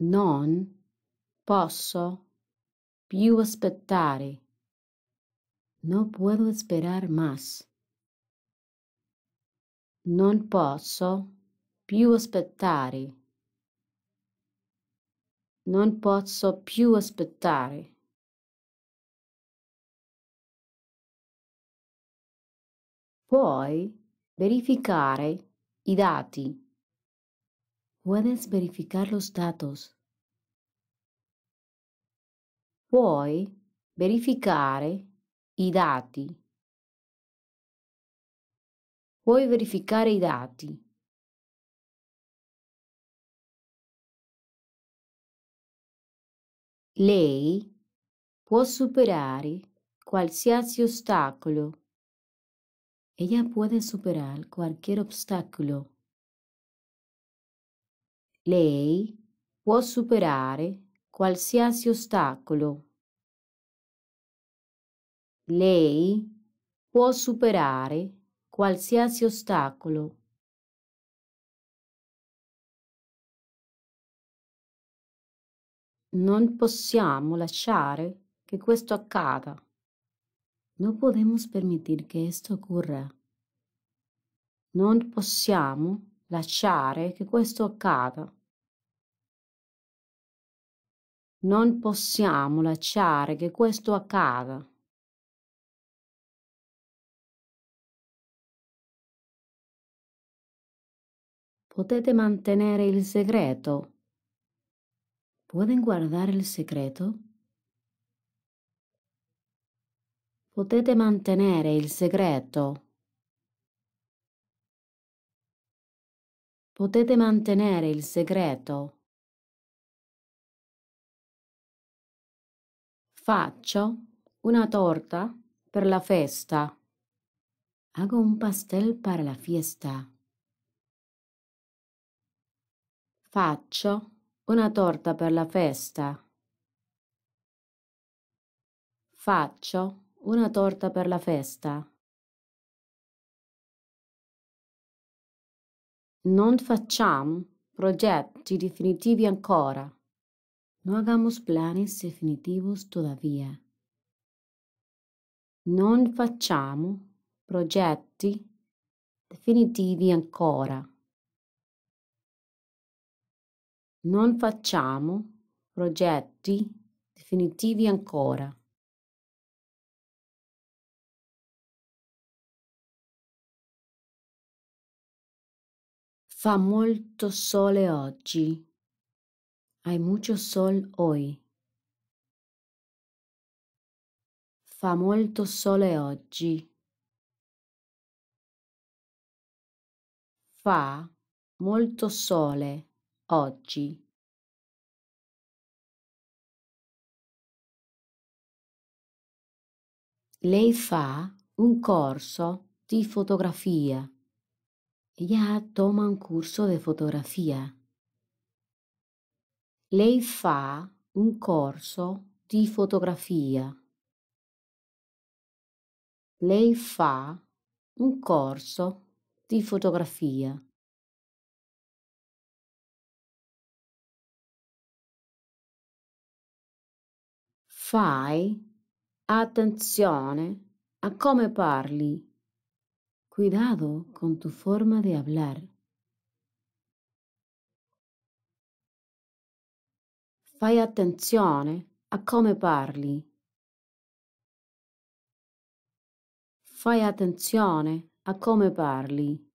Non posso più aspettare. No puedo esperar más. Non posso più aspettare. Non posso più aspettare. Puoi verificare i dati. Puedes verificar los datos. Puoi verificare i dati. Puoi verificare i dati. Lei puede superar cualquier obstáculo. Ella puede superar cualquier obstáculo. lei può superare qualsiasi ostacolo. Lei può superare qualsiasi ostacolo. Non possiamo lasciare che questo accada. No podemos permitir que esto ocurra. Non possiamo lasciare che questo accada non possiamo lasciare che questo accada potete mantenere il segreto pueden guardare il segreto potete mantenere il segreto potete mantenere il segreto Faccio una torta per la festa. Hago un pastel para la fiesta. Faccio una torta per la festa. Faccio una torta per la festa. Non facciamo progetti definitivi ancora. No hagamos planes definitivos todavía. Non facciamo progetti definitivi ancora. Non facciamo progetti definitivi ancora. Fa molto sole oggi. Hay mucho sol hoy. Fa molto sole oggi. Fa molto sole oggi. Lei fa un corso di fotografia. Ella toma un curso di fotografia. Lei fa un corso di fotografia. Lei fa un corso di fotografia. Fai attenzione a come parli. Cuidado con tu forma de hablar. Fai attenzione a come parli. Fai attenzione a come parli.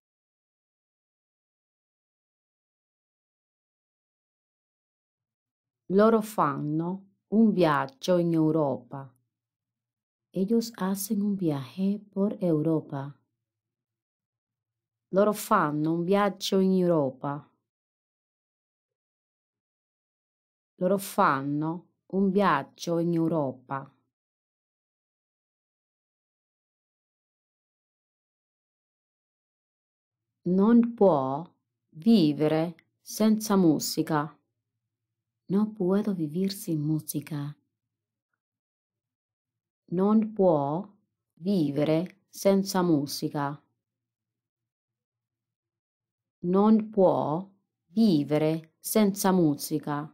Loro fanno un viaggio in Europa. Ellos hacen un viaje por Europa. Loro fanno un viaggio in Europa. Loro fanno un viaggio in Europa. Non può vivere senza musica. Non puedo vivir sin musica. Non può vivere senza musica. Non può vivere senza musica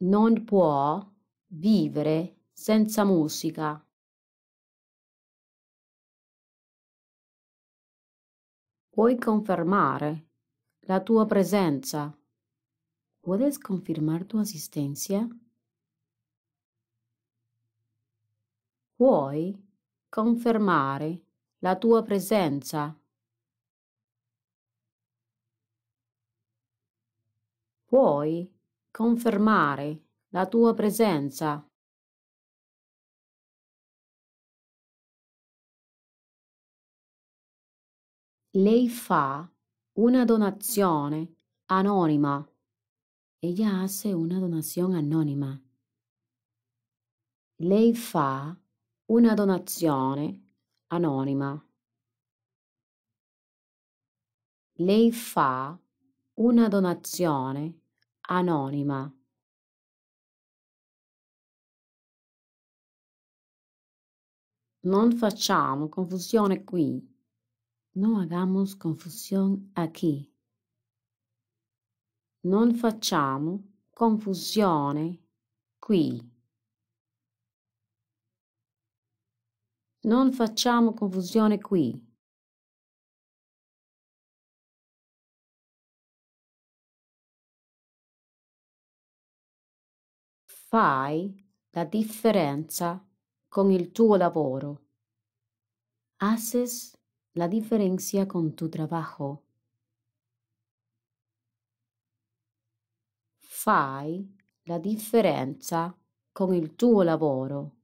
non può vivere senza musica. Puoi confermare la tua presenza. ¿Puedes confirmar tu asistencia? Puoi confermare la tua presenza. Puoi confermare la tua presenza. Lei fa una donazione anonima. Ella hace una donazione anonima. Lei fa una donazione anonima. Lei fa una donazione anonima Non facciamo confusione qui. Non hagamos confusione aquí. Non facciamo confusione qui. Non facciamo confusione qui. fai la differenza con il tuo lavoro. Haces la diferencia con tu trabajo. Fai la differenza con il tuo lavoro.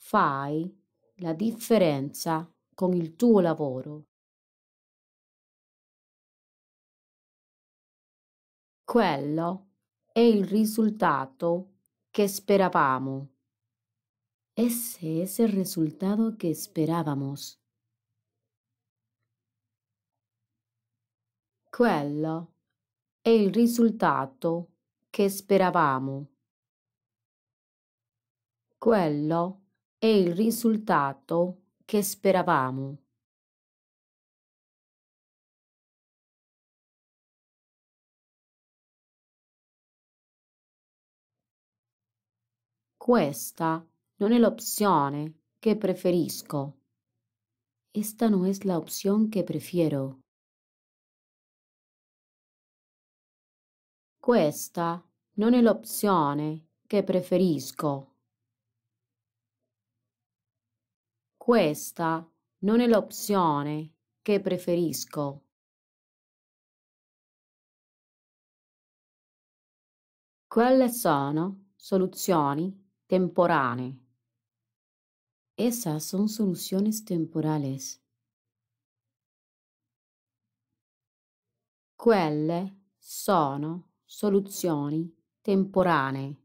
Fai la differenza con il tuo lavoro. Quello è il risultato che speravamo. Ese es il risultato che speravamo. Quello è il risultato che speravamo. Quello è il risultato che speravamo. Questa non è l'opzione che preferisco. Esta no es la opción que prefiero. Questa non è l'opzione che preferisco. Questa non è l'opzione che preferisco. Quelle sono soluzioni temporáneo. Esas son soluciones temporales. Quelle sono soluzioni temporanee.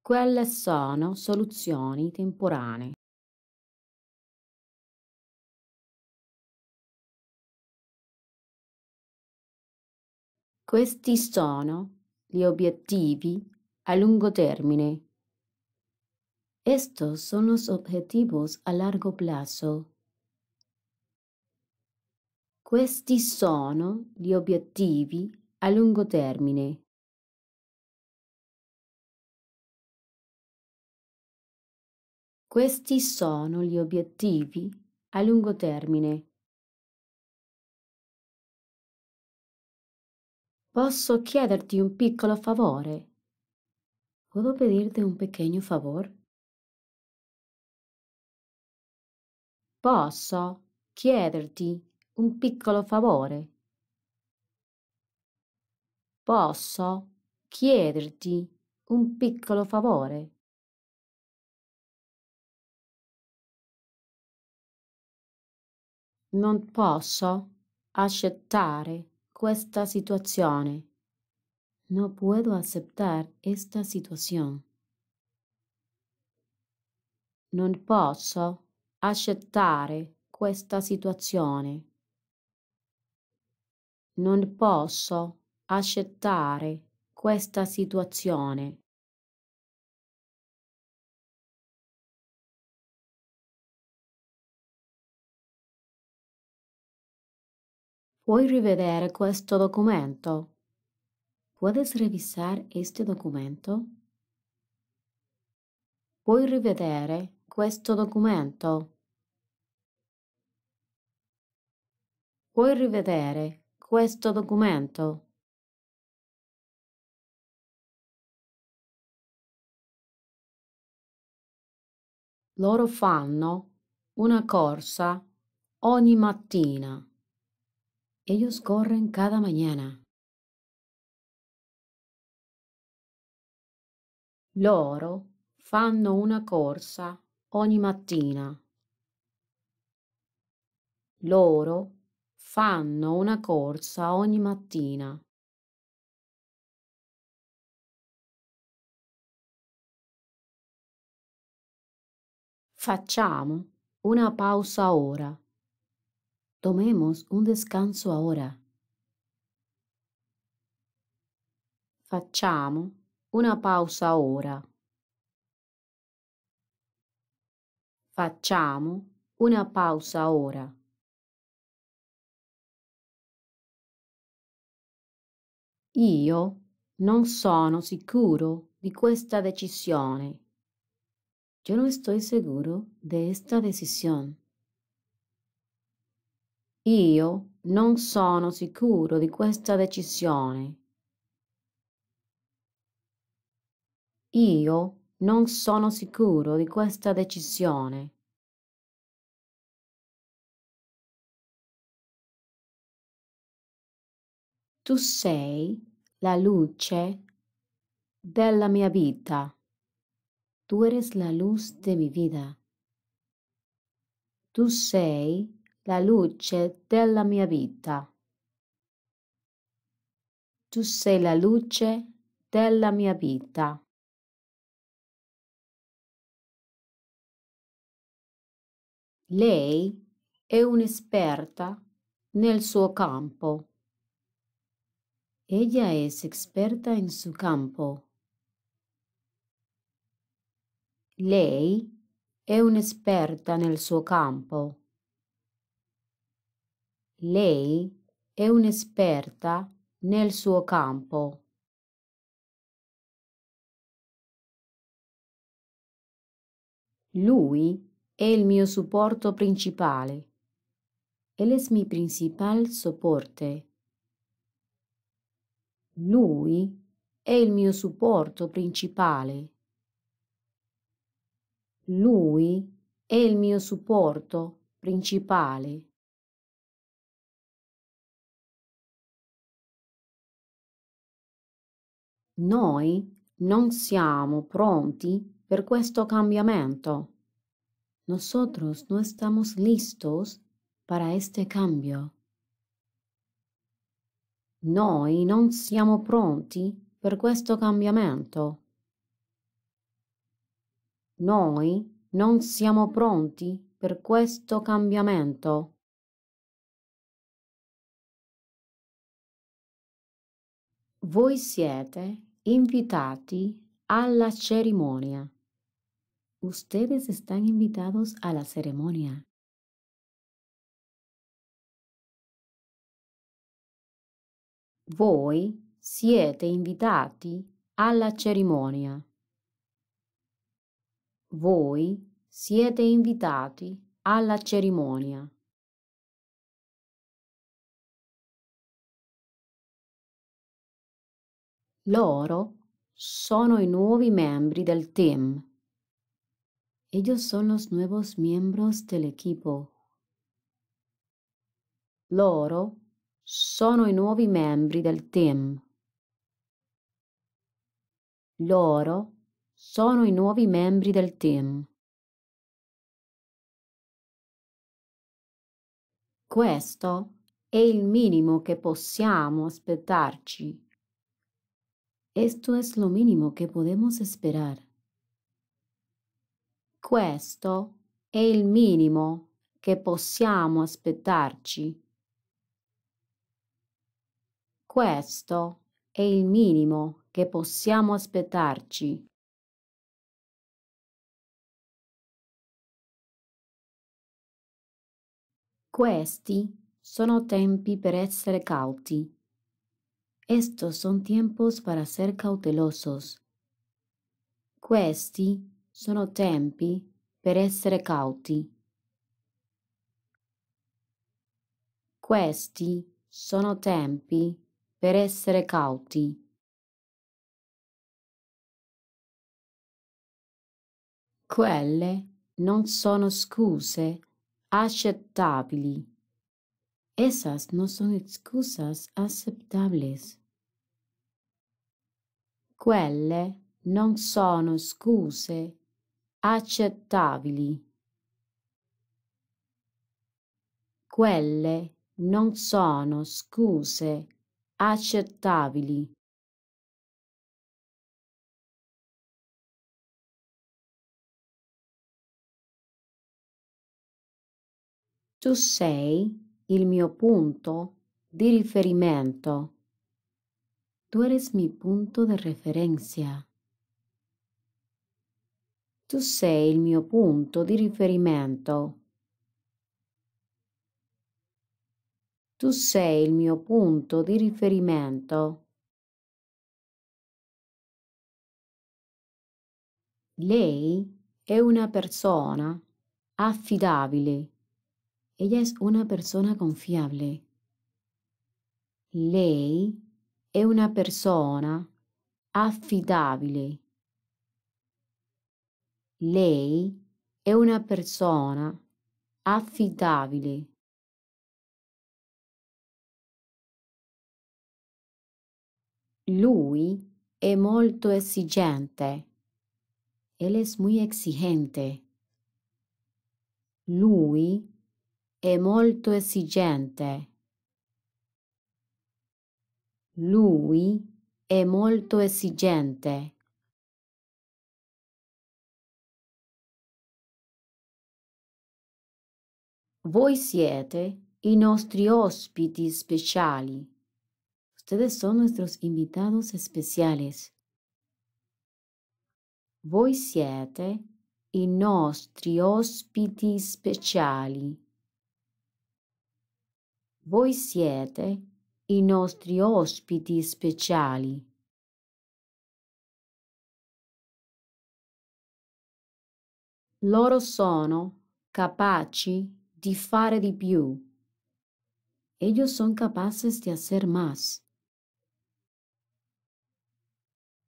Quelle sono soluzioni temporanee. Questi sono gli obiettivi a lungo termine. Estos son los objetivos a largo plazo. Questi sono gli obiettivi a lungo termine. Questi sono gli obiettivi a lungo termine. ¿Posso chiederti un piccolo favore? ¿Puedo pedirte un pequeño favor? Posso chiederti un piccolo favore? Posso chiederti un piccolo favore? Non posso accettare questa situazione. No puedo aceptar esta situación. Non posso accettare questa situazione. Non posso accettare questa situazione. Puoi rivedere questo documento. ¿Puedes revisar este documento? Puoi rivedere questo documento. Puoi rivedere questo documento. Loro fanno una corsa ogni mattina. Ellos corren cada mañana. Loro fanno una corsa ogni mattina. Loro fanno una corsa ogni mattina. Facciamo una pausa ora. Tomemos un descanso ora. Facciamo una pausa ora. Facciamo una pausa ora. Io non sono sicuro di questa decisione. Yo no estoy seguro de questa decisione. Io non sono sicuro di questa decisione. Io non sono sicuro di questa decisione. Tu sei la luce della mia vita. Tu eres la luz de mi vida. Tu sei la luce della mia vita. Tu sei la luce della mia vita. Lei è un'esperta nel suo campo. Ella è esperta in suo campo. Lei è un'esperta nel suo campo. Lei è un'esperta nel suo campo. Lui è il mio supporto principale. Él es mi principal soporte. Lui è il mio supporto principale. Lui è il mio supporto principale. noi non siamo pronti per questo cambiamento. Nosotros no estamos listos para este cambio. Noi non siamo pronti per questo cambiamento. Noi non siamo pronti per questo cambiamento. Voi siete invitati a la cerimonia. Ustedes están invitados a la ceremonia. Voi siete invitati alla cerimonia. Voi siete invitati alla cerimonia. Loro sono i nuovi membri del team. Ellos son los nuevos miembros del equipo. Loro sono i nuovi membri del team. Loro sono i nuovi membri del team. Questo è il minimo che possiamo aspettarci Esto es lo mínimo che possiamo esperar. Questo è il minimo che possiamo aspettarci. Questo è il minimo che possiamo aspettarci. Questi sono tempi per essere cauti. Estos son tiempos para ser cautelosos. Questi sono tempi per essere cauti. Questi sono tempi per essere cauti. Quelle non sono scuse accettabili. Esas no son excusas acceptables. Quelle non sono scuse accettabili. Quelle non sono scuse accettabili. Tu sei il mio punto di riferimento. Tu eres mi punto di referencia. Tu sei il mio punto di riferimento. Tu sei il mio punto di riferimento. Lei è una persona affidabile. Ella es una persona confiable. Lei è una persona affidabile. Lei è una persona affidabile. Lui è molto esigente. Él es muy exigente. Lui è molto esigente. Lui è molto esigente. Voi siete i nostri ospiti speciali. Ustedes son nuestros invitados especiales. Voi siete i nostri ospiti speciali voi siete i nostri ospiti speciali. Loro sono capaci di fare di più. Ellos son capaces de hacer más.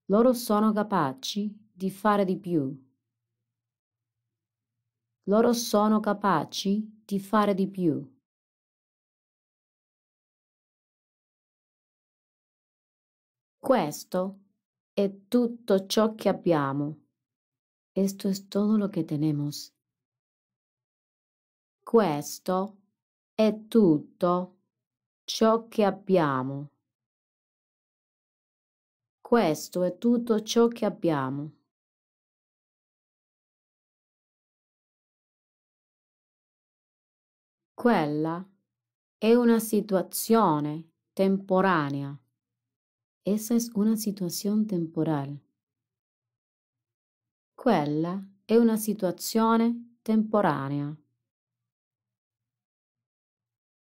Loro sono capaci di fare di più. Loro sono capaci di fare di più. Questo es tutto ciò que abbiamo. Esto es todo lo que tenemos. Questo è tutto ciò che abbiamo. Questo è tutto ciò che abbiamo. Quella è una situazione temporanea. Esa è una situazione temporale. Quella è una situazione temporanea.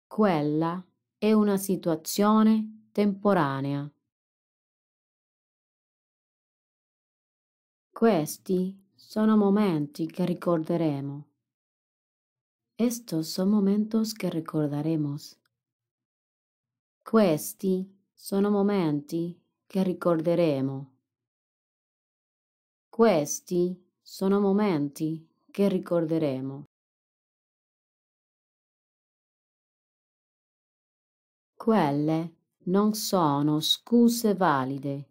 Quella è una situazione temporanea. Questi sono momenti che ricorderemo. Estos son momentos que recordaremos. Questi sono momenti che ricorderemo. Questi sono momenti che ricorderemo. Quelle non sono scuse valide.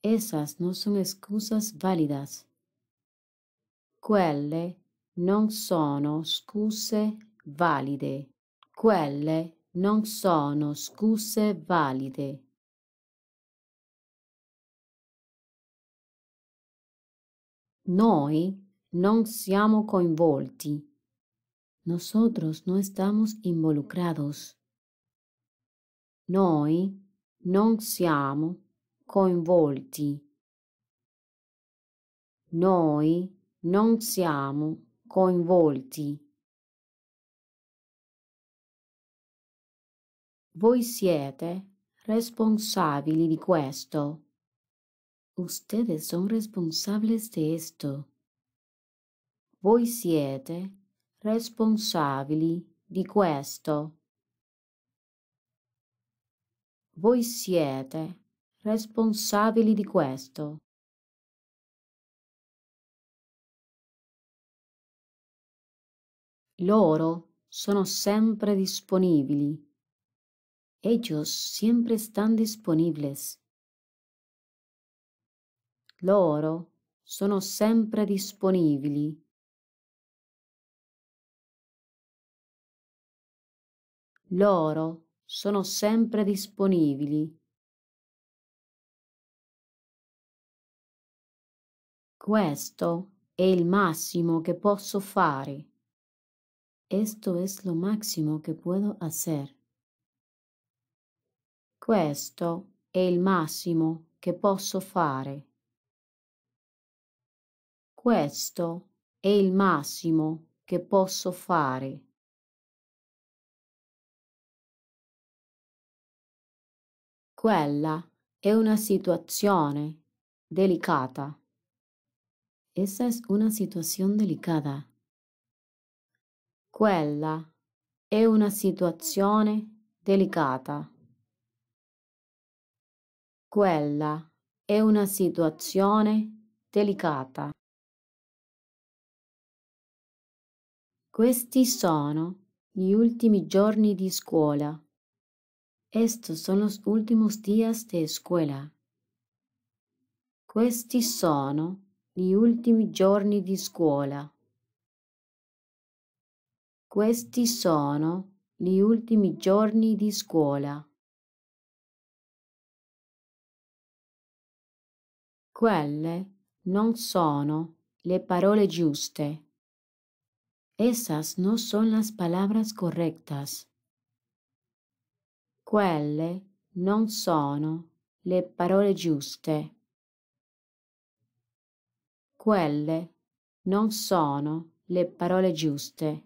Esas non sono excusas validas. Quelle non sono scuse valide. Quelle non sono scuse valide. Noi non siamo coinvolti. Nosotros no estamos involucrados. Noi non siamo coinvolti. Noi non siamo coinvolti. voi siete responsabili di questo. Ustedes son responsables de esto. Voi siete responsabili di questo. Voi siete responsabili di questo. Loro sono sempre disponibili Ellos siempre están disponibles. Loro sono sempre disponibili. Loro sono sempre disponibili. Questo è il massimo che posso fare. Esto es lo máximo que puedo hacer. Questo è il massimo che posso fare. Questo è il massimo che posso fare. Quella è una situazione delicata. Esa es una situazione delicata. Quella è una situazione delicata. Quella è una situazione delicata. Questi sono gli ultimi giorni di scuola. Estos son los últimos días de escuela. Questi sono gli ultimi giorni di scuola. Questi sono gli ultimi giorni di scuola. Quelle non sono le parole giuste. Esas no son las palabras correctas. Quelle non sono le parole giuste. Quelle non sono le parole giuste.